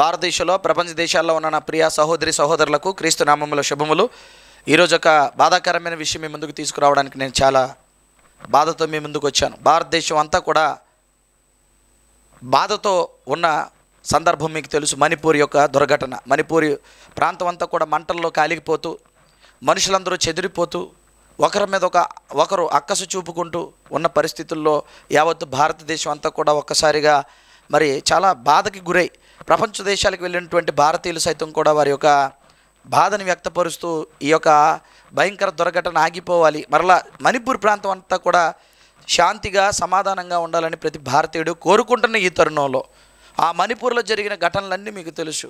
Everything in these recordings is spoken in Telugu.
భారతదేశంలో ప్రపంచ దేశాల్లో ఉన్న నా ప్రియ సహోదరి సహోదరులకు క్రీస్తు నామంలో శుభములు ఈరోజు ఒక బాధాకరమైన విషయం మీ ముందుకు తీసుకురావడానికి నేను చాలా బాధతో మీ ముందుకు వచ్చాను భారతదేశం అంతా కూడా బాధతో ఉన్న సందర్భం మీకు తెలుసు మణిపూర్ యొక్క దుర్ఘటన మణిపూర్ ప్రాంతం అంతా కూడా మంటల్లో కాలిగిపోతూ మనుషులందరూ చెదిరిపోతూ ఒకరి మీద ఒక ఒకరు అక్కసు చూపుకుంటూ ఉన్న పరిస్థితుల్లో యావత్తు భారతదేశం అంతా కూడా ఒక్కసారిగా మరి చాలా బాధకి గురై ప్రపంచ దేశాలకు వెళ్ళినటువంటి భారతీయులు సైతం కూడా వారి యొక్క బాధను వ్యక్తపరుస్తూ ఈ యొక్క భయంకర దుర్ఘటన ఆగిపోవాలి మరలా మణిపూర్ ప్రాంతం అంతా కూడా శాంతిగా సమాధానంగా ఉండాలని ప్రతి భారతీయుడు కోరుకుంటున్న ఈ తరుణంలో ఆ మణిపూర్లో జరిగిన ఘటనలన్నీ మీకు తెలుసు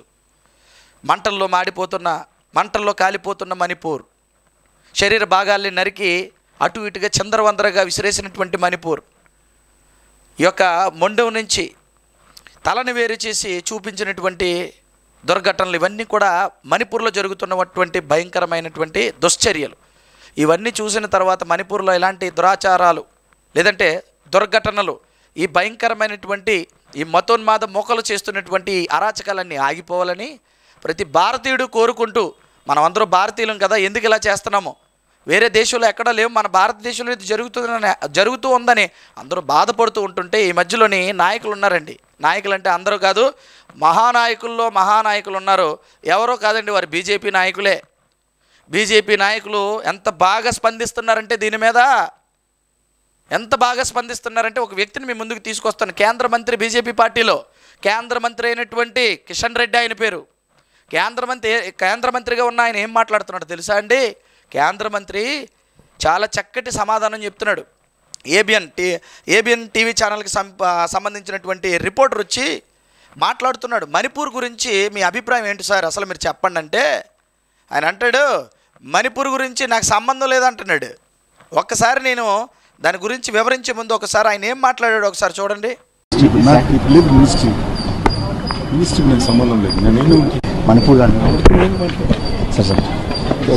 మంటల్లో మాడిపోతున్న మంటల్లో కాలిపోతున్న మణిపూర్ శరీర భాగాల్ని నరికి అటు ఇటుగా చందరవందరగా విసిరేసినటువంటి మణిపూర్ ఈ యొక్క మొండవు నుంచి తలని వేరు చేసి చూపించినటువంటి దుర్ఘటనలు ఇవన్నీ కూడా మణిపూర్లో జరుగుతున్నటువంటి భయంకరమైనటువంటి దుశ్చర్యలు ఇవన్నీ చూసిన తర్వాత మణిపూర్లో ఇలాంటి దురాచారాలు లేదంటే దుర్ఘటనలు ఈ భయంకరమైనటువంటి ఈ మతోన్మాద మొక్కలు చేస్తున్నటువంటి అరాచకాలన్నీ ఆగిపోవాలని ప్రతి భారతీయుడు కోరుకుంటూ మనం అందరూ భారతీయులం కదా ఎందుకు ఇలా చేస్తున్నామో వేరే దేశంలో ఎక్కడా లేవు మన భారతదేశంలో ఇది జరుగుతుందని జరుగుతూ ఉందని అందరూ బాధపడుతూ ఉంటుంటే ఈ మధ్యలోని నాయకులు ఉన్నారండి నాయకులు అంటే అందరూ కాదు మహానాయకుల్లో మహానాయకులు ఉన్నారు ఎవరో కాదండి వారు బీజేపీ నాయకులే బీజేపీ నాయకులు ఎంత బాగా స్పందిస్తున్నారంటే దీని మీద ఎంత బాగా స్పందిస్తున్నారంటే ఒక వ్యక్తిని మీ ముందుకు తీసుకొస్తాను కేంద్ర మంత్రి బీజేపీ పార్టీలో కేంద్ర మంత్రి అయినటువంటి కిషన్ రెడ్డి ఆయన పేరు కేంద్ర మంత్రి కేంద్ర మంత్రిగా ఉన్న ఆయన ఏం మాట్లాడుతున్నాడు తెలుసా అండి కేంద్ర మంత్రి చాలా చక్కటి సమాధానం చెప్తున్నాడు ఏబిఎన్ టీ ఏబిఎన్ టీవీ ఛానల్కి సంబంధించినటువంటి రిపోర్టర్ వచ్చి మాట్లాడుతున్నాడు మణిపూర్ గురించి మీ అభిప్రాయం ఏంటి సార్ అసలు మీరు చెప్పండి అంటే ఆయన అంటాడు మణిపూర్ గురించి నాకు సంబంధం లేదంటున్నాడు ఒక్కసారి నేను దాని గురించి వివరించే ముందు ఒకసారి ఆయన ఏం మాట్లాడాడు ఒకసారి చూడండి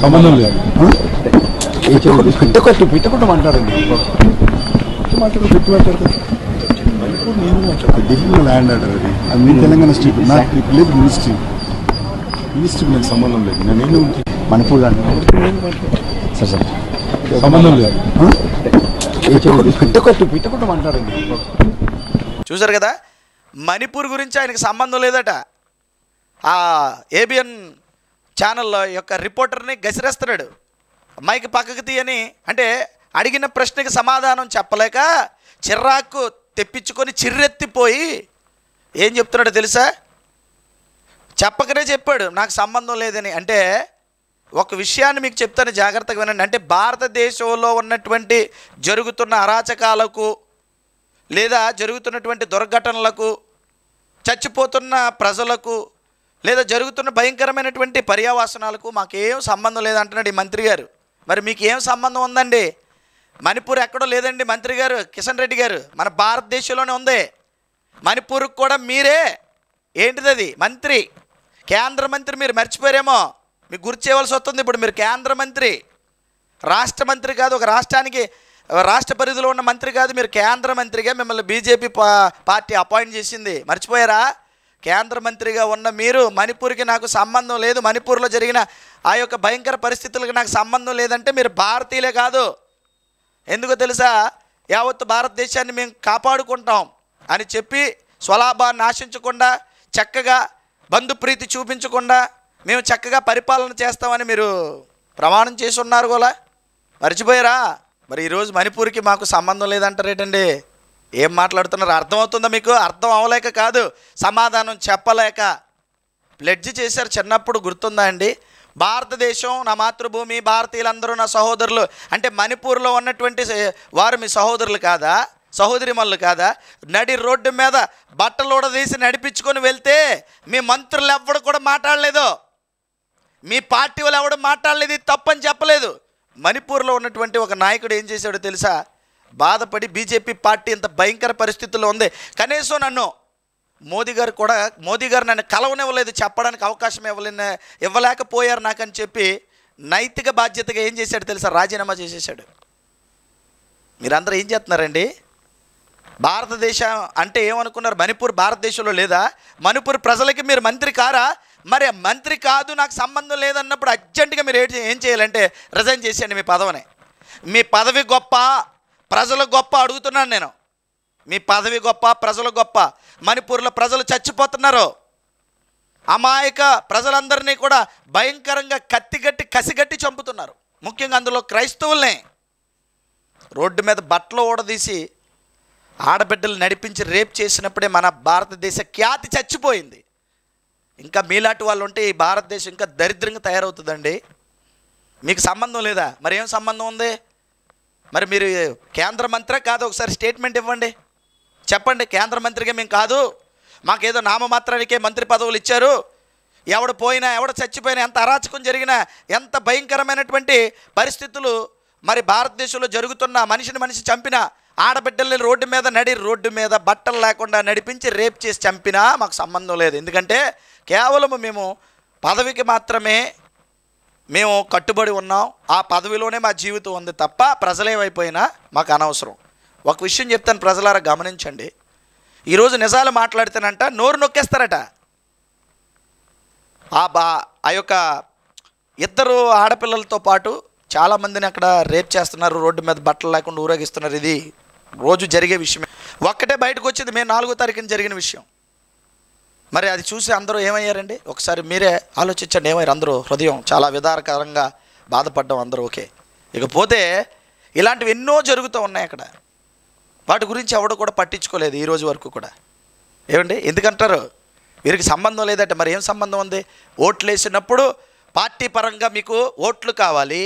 సంబంధం లేదు మాట్లాడండి మాట్లాడు పెట్టి ల్యాండ్ ఆర్డర్ అది అది మీ తెలంగాణ స్టేట్ నాకు లేదు మినిస్ట్రీ మినిస్ట్రీకి నాకు సంబంధం లేదు నేను ఏం మణిపూర్ సార్ సార్ సంబంధం లేదు చూసారు కదా మణిపూర్ గురించి ఆయనకు సంబంధం లేదట ఆ ఏబిఎన్ ఛానల్ యొక్క రిపోర్టర్ని గసిరేస్తున్నాడు మైక్ పక్కకు తీయని అంటే అడిగిన ప్రశ్నకి సమాధానం చెప్పలేక చిర్రాకు తెప్పించుకొని చిర్రెత్తిపోయి ఏం చెప్తున్నాడో తెలుసా చెప్పకనే చెప్పాడు నాకు సంబంధం లేదని అంటే ఒక విషయాన్ని మీకు చెప్తాను జాగ్రత్తగా వినండి అంటే భారతదేశంలో ఉన్నటువంటి జరుగుతున్న అరాచకాలకు లేదా జరుగుతున్నటువంటి దుర్ఘటనలకు చచ్చిపోతున్న ప్రజలకు లేదా జరుగుతున్న భయంకరమైనటువంటి పర్యావాసనాలకు మాకేం సంబంధం లేదంటున్నాడు ఈ మంత్రి గారు మరి మీకు ఏం సంబంధం ఉందండి మణిపూర్ ఎక్కడో లేదండి మంత్రి గారు కిషన్ రెడ్డి గారు మన భారతదేశంలోనే ఉంది మణిపూర్కి కూడా మీరే ఏంటిది అది మంత్రి కేంద్ర మంత్రి మీరు మర్చిపోయారేమో మీకు గుర్తు చేయవలసి వస్తుంది ఇప్పుడు మీరు కేంద్ర మంత్రి రాష్ట్ర మంత్రి కాదు ఒక రాష్ట్రానికి రాష్ట్ర పరిధిలో ఉన్న మంత్రి కాదు మీరు కేంద్ర మంత్రిగా మిమ్మల్ని బీజేపీ పార్టీ అపాయింట్ చేసింది మర్చిపోయారా కేంద్ర మంత్రిగా ఉన్న మీరు మణిపూర్కి నాకు సంబంధం లేదు మణిపూర్లో జరిగిన ఆ యొక్క భయంకర పరిస్థితులకు నాకు సంబంధం లేదంటే మీరు భారతీయులే కాదు ఎందుకు తెలుసా యావత్తు భారతదేశాన్ని మేము కాపాడుకుంటాం అని చెప్పి స్వలాభాన్ని ఆశించకుండా చక్కగా బంధుప్రీతి చూపించకుండా మేము చక్కగా పరిపాలన చేస్తామని మీరు ప్రమాణం చేసి ఉన్నారు కూడా మర్చిపోయారా మరి ఈరోజు మణిపూర్కి మాకు సంబంధం లేదంటారేటండి ఏం మాట్లాడుతున్నారు అర్థమవుతుందా మీకు అర్థం అవ్వలేక కాదు సమాధానం చెప్పలేక ప్లెడ్జ్ చేశారు చిన్నప్పుడు గుర్తుందా అండి భారతదేశం నా మాతృభూమి భారతీయులందరూ నా సహోదరులు అంటే మణిపూర్లో ఉన్నటువంటి వారు మీ సహోదరులు కాదా సహోదరిమల్లు కాదా నడి రోడ్డు మీద బట్టలు తీసి నడిపించుకొని వెళ్తే మీ మంత్రులు ఎవడు కూడా మాట్లాడలేదు మీ పార్టీ వాళ్ళు ఎవడు మాట్లాడలేదు తప్పని చెప్పలేదు మణిపూర్లో ఉన్నటువంటి ఒక నాయకుడు ఏం చేశాడో తెలుసా బాధపడి బీజేపీ పార్టీ ఇంత భయంకర పరిస్థితుల్లో ఉంది కనీసం నన్ను మోదీ గారు కూడా మోదీ గారు నన్ను కలవనివ్వలేదు చెప్పడానికి అవకాశం ఇవ్వలే ఇవ్వలేకపోయారు నాకని చెప్పి నైతిక బాధ్యతగా ఏం చేశాడు తెలుసా రాజీనామా చేసేసాడు మీరందరూ ఏం చేస్తున్నారండి భారతదేశం అంటే ఏమనుకున్నారు మణిపూర్ భారతదేశంలో లేదా మణిపూర్ ప్రజలకి మీరు మంత్రి కారా మరి మంత్రి కాదు నాకు సంబంధం లేదన్నప్పుడు అర్జెంటుగా మీరు ఏం చేయాలంటే రిజైన్ చేసేయండి మీ పదవిని మీ పదవి గొప్ప ప్రజలు గొప్ప అడుగుతున్నాను నేను మీ పదవి గొప్ప ప్రజలు గొప్ప మణిపూర్లో ప్రజలు చచ్చిపోతున్నారు అమాయక ప్రజలందరినీ కూడా భయంకరంగా కత్తిగట్టి కసిగట్టి చంపుతున్నారు ముఖ్యంగా అందులో క్రైస్తవుల్ని రోడ్డు మీద బట్టలు ఊడదీసి ఆడబిడ్డలు నడిపించి రేప్ చేసినప్పుడే మన భారతదేశ ఖ్యాతి చచ్చిపోయింది ఇంకా మీలాంటి వాళ్ళు ఉంటే ఈ భారతదేశం ఇంకా దరిద్రంగా తయారవుతుందండి మీకు సంబంధం లేదా మరి ఏం సంబంధం ఉంది మరి మీరు కేంద్ర మంత్రే కాదు ఒకసారి స్టేట్మెంట్ ఇవ్వండి చెప్పండి కేంద్ర మంత్రిగా మేము కాదు మాకేదో నామమాత్రానికే మంత్రి పదవులు ఇచ్చారు ఎవడు పోయినా ఎవడు చచ్చిపోయినా ఎంత అరాచకం జరిగినా ఎంత భయంకరమైనటువంటి పరిస్థితులు మరి భారతదేశంలో జరుగుతున్న మనిషిని మనిషి చంపిన ఆడబిడ్డల్ని రోడ్డు మీద నడి రోడ్డు మీద బట్టలు లేకుండా నడిపించి రేప్ చేసి చంపినా మాకు సంబంధం లేదు ఎందుకంటే కేవలము మేము పదవికి మాత్రమే మేము కట్టుబడి ఉన్నాం ఆ పదవిలోనే మా జీవితం ఉంది తప్ప ప్రజలేమైపోయినా మాకు అనవసరం ఒక విషయం చెప్తాను ప్రజలారా గమనించండి ఈరోజు నిజాలు మాట్లాడితేనంట నోరు నొక్కేస్తారట ఆ బా ఆ యొక్క ఇద్దరు ఆడపిల్లలతో పాటు చాలామందిని అక్కడ రేప్ చేస్తున్నారు రోడ్డు మీద బట్టలు లేకుండా ఊరేగిస్తున్నారు ఇది రోజు జరిగే విషయమే ఒక్కటే బయటకు వచ్చింది మే నాలుగో తారీఖున జరిగిన విషయం మరి అది చూసి అందరూ ఏమయ్యారండి ఒకసారి మీరే ఆలోచించండి ఏమయ్యారు అందరూ హృదయం చాలా విధారకరంగా బాధపడ్డం అందరూ ఓకే ఇకపోతే ఇలాంటివి ఎన్నో జరుగుతూ ఉన్నాయి అక్కడ వాటి గురించి ఎవడు కూడా పట్టించుకోలేదు ఈ రోజు వరకు కూడా ఏమండి ఎందుకంటారు వీరికి సంబంధం లేదంటే మరి ఏం సంబంధం ఉంది ఓట్లు వేసినప్పుడు పార్టీ పరంగా మీకు ఓట్లు కావాలి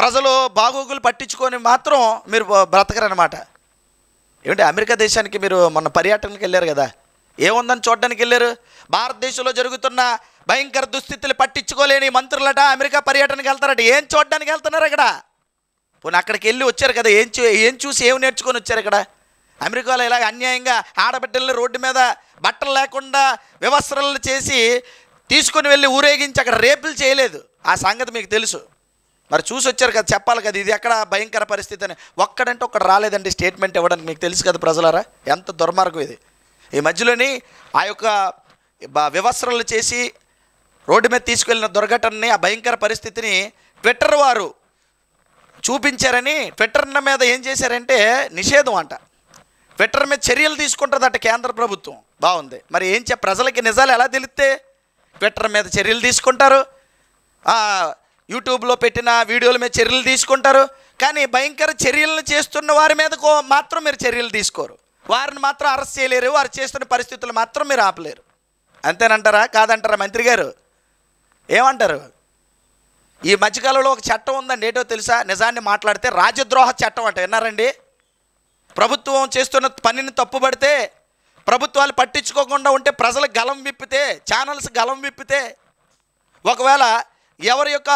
ప్రజలు బాగోగులు పట్టించుకొని మాత్రం మీరు బ్రతకరనమాట ఏమంటే అమెరికా దేశానికి మీరు మొన్న పర్యటనకి వెళ్ళారు కదా ఏముందని చూడడానికి వెళ్ళారు భారతదేశంలో జరుగుతున్న భయంకర దుస్థితులు పట్టించుకోలేని మంత్రులట అమెరికా పర్యటనకి వెళ్తారట ఏం చూడడానికి వెళ్తున్నారు అక్కడ పోనీ అక్కడికి వెళ్ళి వచ్చారు కదా ఏం చూ ఏం చూసి ఏం నేర్చుకొని వచ్చారు ఇక్కడ అమెరికాలో ఇలాగ అన్యాయంగా ఆడబిడ్డల్ని రోడ్డు మీద బట్టలు లేకుండా వివస్త్రలు చేసి తీసుకొని వెళ్ళి ఊరేగించి అక్కడ రేపులు చేయలేదు ఆ సంగతి మీకు తెలుసు మరి చూసి వచ్చారు కదా చెప్పాలి కదా ఇది ఎక్కడ భయంకర పరిస్థితి అని ఒక్కడంటే ఒక్కడ రాలేదండి స్టేట్మెంట్ ఇవ్వడానికి మీకు తెలుసు కదా ప్రజలారా ఎంత దుర్మార్గం ఇది ఈ మధ్యలోని ఆ యొక్క వివస్త్రలు చేసి రోడ్డు మీద తీసుకువెళ్ళిన దుర్ఘటనని ఆ భయంకర పరిస్థితిని ట్విట్టర్ వారు చూపించారని ట్విట్టర్ మీద ఏం చేశారంటే నిషేధం అంట ట్విట్టర్ మీద చర్యలు తీసుకుంటుందట కేంద్ర ప్రభుత్వం బాగుంది మరి ఏం చె ప్రజలకి నిజాలు ఎలా తెలిస్తే ట్విట్టర్ మీద చర్యలు తీసుకుంటారు యూట్యూబ్లో పెట్టిన వీడియోల మీద చర్యలు తీసుకుంటారు కానీ భయంకర చర్యలను చేస్తున్న వారి మీద మాత్రం మీరు చర్యలు తీసుకోరు వారిని మాత్రం అరెస్ట్ చేయలేరు వారు చేస్తున్న పరిస్థితులు మాత్రం మీరు ఆపలేరు అంతేనంటారా కాదంటారా మంత్రి గారు ఏమంటారు ఈ మధ్యకాలంలో ఒక చట్టం ఉందండి ఏటో తెలుసా నిజాన్ని మాట్లాడితే రాజద్రోహ చట్టం అంట విన్నారండి ప్రభుత్వం చేస్తున్న పనిని తప్పుపడితే ప్రభుత్వాలు పట్టించుకోకుండా ఉంటే ప్రజలు గలం విప్పితే ఛానల్స్ గలం విప్పితే ఒకవేళ ఎవరి యొక్క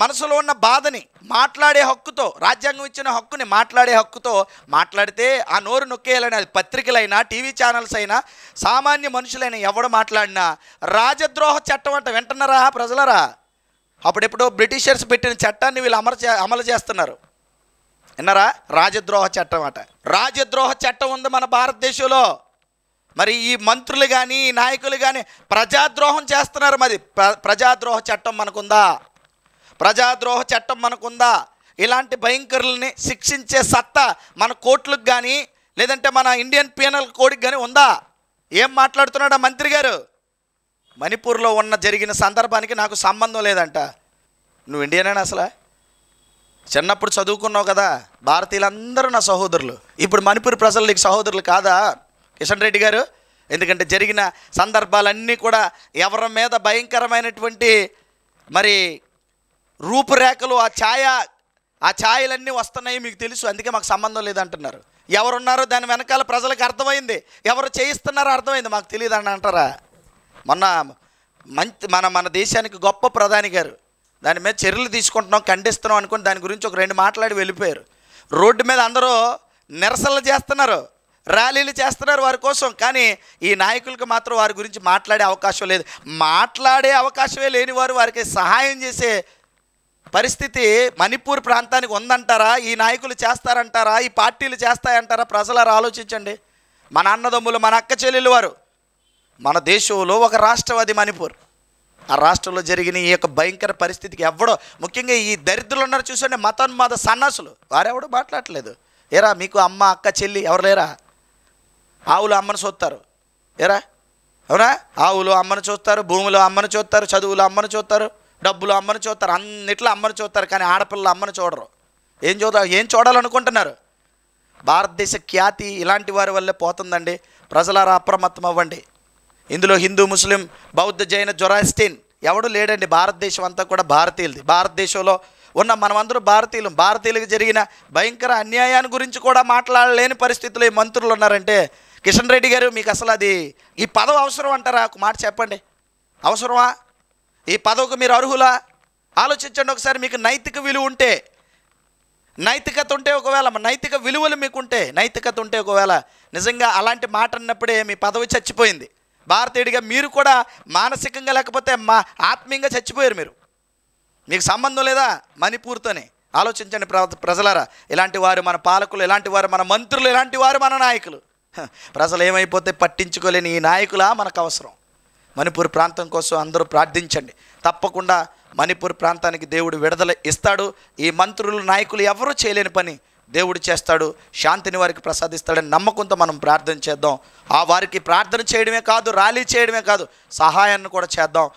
మనసులో ఉన్న బాధని మాట్లాడే హక్కుతో రాజ్యాంగం ఇచ్చిన హక్కుని మాట్లాడే హక్కుతో మాట్లాడితే ఆ నోరు నొక్కేయాలని అది పత్రికలైనా టీవీ ఛానల్స్ అయినా సామాన్య మనుషులైనా ఎవడు మాట్లాడినా రాజద్రోహ చట్టం అంట వింటున్నారా ప్రజలరా అప్పుడెప్పుడో బ్రిటిషర్స్ పెట్టిన చట్టాన్ని వీళ్ళు అమలు అమలు చేస్తున్నారు విన్నారా రాజద్రోహ చట్టం అట రాజద్రోహ చట్టం ఉంది మన భారతదేశంలో మరి ఈ మంత్రులు కానీ నాయకులు కానీ ప్రజాద్రోహం చేస్తున్నారు మరి ప్ర ప్రజాద్రోహ చట్టం మనకుందా ప్రజాద్రోహ చట్టం మనకుందా ఇలాంటి భయంకరుల్ని శిక్షించే సత్తా మన కోర్టులకు కానీ లేదంటే మన ఇండియన్ పీనల్ కోడికి కానీ ఉందా ఏం మాట్లాడుతున్నాడు మంత్రి గారు మణిపూర్లో ఉన్న జరిగిన సందర్భానికి నాకు సంబంధం లేదంట నువ్వు ఇండియనేనా అసలు చిన్నప్పుడు చదువుకున్నావు కదా భారతీయులందరూ నా సహోదరులు ఇప్పుడు మణిపూర్ ప్రజలు నీకు సహోదరులు కాదా కిషన్ రెడ్డి గారు ఎందుకంటే జరిగిన సందర్భాలన్నీ కూడా ఎవరి మీద భయంకరమైనటువంటి మరి రూపురేఖలు ఆ ఛాయ ఆ ఛాయలన్నీ వస్తున్నాయి మీకు తెలుసు అందుకే మాకు సంబంధం లేదంటున్నారు ఎవరున్నారో దాని వెనకాల ప్రజలకు అర్థమైంది ఎవరు చేయిస్తున్నారో అర్థమైంది మాకు తెలియదు అని అంటారా మొన్న మంచి మన మన దేశానికి గొప్ప ప్రధాని గారు దాని మీద చర్యలు తీసుకుంటున్నాం ఖండిస్తున్నాం అనుకుని దాని గురించి ఒక రెండు మాట్లాడి వెళ్ళిపోయారు రోడ్డు మీద అందరూ నిరసనలు చేస్తున్నారు ర్యాలీలు చేస్తున్నారు వారి కోసం కానీ ఈ నాయకులకు మాత్రం వారి గురించి మాట్లాడే అవకాశం లేదు మాట్లాడే అవకాశమే లేని వారు వారికి సహాయం చేసే పరిస్థితి మణిపూర్ ప్రాంతానికి ఉందంటారా ఈ నాయకులు చేస్తారంటారా ఈ పార్టీలు చేస్తాయంటారా ప్రజలు ఆలోచించండి మన అన్నదమ్ములు మన అక్క చెల్లెలు వారు మన దేశంలో ఒక రాష్ట్రం అది మణిపూర్ ఆ రాష్ట్రంలో జరిగిన ఈ యొక్క భయంకర పరిస్థితికి ఎవడో ముఖ్యంగా ఈ దరిద్రులు ఉన్నారు చూసండి మతోన్మాద సన్నాసులు వారెవడో మాట్లాడలేదు ఏరా మీకు అమ్మ అక్క చెల్లి ఎవరు లేరా ఆవులు అమ్మను చూస్తారు ఏరా అవునా ఆవులు అమ్మను చూస్తారు భూములు అమ్మను చూస్తారు చదువులు అమ్మను చూస్తారు డబ్బులు అమ్మను చూస్తారు అన్నిట్లో అమ్మను చూస్తారు కానీ ఆడపిల్లలు అమ్మను చూడరు ఏం చూడ ఏం చూడాలనుకుంటున్నారు భారతదేశ ఖ్యాతి ఇలాంటి వారి వల్లే పోతుందండి ప్రజలారా అప్రమత్తం అవ్వండి ఇందులో హిందూ ముస్లిం బౌద్ధ జైన జొరాస్టిన్ ఎవడు లేడండి భారతదేశం అంతా కూడా భారతీయులది భారతదేశంలో ఉన్న మనమందరూ భారతీయులు భారతీయులకు జరిగిన భయంకర అన్యాయాన్ని గురించి కూడా మాట్లాడలేని పరిస్థితులు ఈ మంత్రులు ఉన్నారంటే కిషన్ రెడ్డి గారు మీకు అసలు అది ఈ పదవి అవసరం అంటారా ఒక మాట చెప్పండి అవసరమా ఈ పదవికి మీరు అర్హులా ఆలోచించండి ఒకసారి మీకు నైతిక విలువ ఉంటే నైతికత ఉంటే ఒకవేళ నైతిక విలువలు మీకుంటే నైతికత ఉంటే ఒకవేళ నిజంగా అలాంటి మాట అన్నప్పుడే మీ పదవి చచ్చిపోయింది భారతీయుడిగా మీరు కూడా మానసికంగా లేకపోతే మా ఆత్మీయంగా చచ్చిపోయారు మీరు మీకు సంబంధం లేదా మణిపూర్తోనే ఆలోచించండి ప్రజలారా ఇలాంటి వారు మన పాలకులు ఇలాంటి వారు మన మంత్రులు ఇలాంటి వారు మన నాయకులు ప్రజలు ఏమైపోతే పట్టించుకోలేని ఈ నాయకుల మనకు అవసరం మణిపూర్ ప్రాంతం కోసం అందరూ ప్రార్థించండి తప్పకుండా మణిపూర్ ప్రాంతానికి దేవుడు విడుదల ఇస్తాడు ఈ మంత్రులు నాయకులు ఎవరూ చేయలేని పని దేవుడు చేస్తాడు శాంతిని వారికి ప్రసాదిస్తాడని నమ్మకంతో మనం ప్రార్థన చేద్దాం ఆ వారికి ప్రార్థన చేయడమే కాదు ర్యాలీ చేయడమే కాదు సహాయాన్ని కూడా చేద్దాం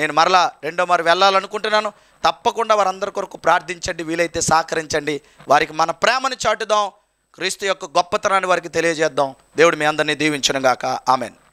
నేను మరలా రెండో మరి వెళ్ళాలనుకుంటున్నాను తప్పకుండా వారందరి కొరకు ప్రార్థించండి వీలైతే సహకరించండి వారికి మన ప్రేమను చాటుదాం క్రీస్తు యొక్క గొప్పతనాన్ని వారికి తెలియజేద్దాం దేవుడు మీ అందరినీ దీవించను గాక ఆమెను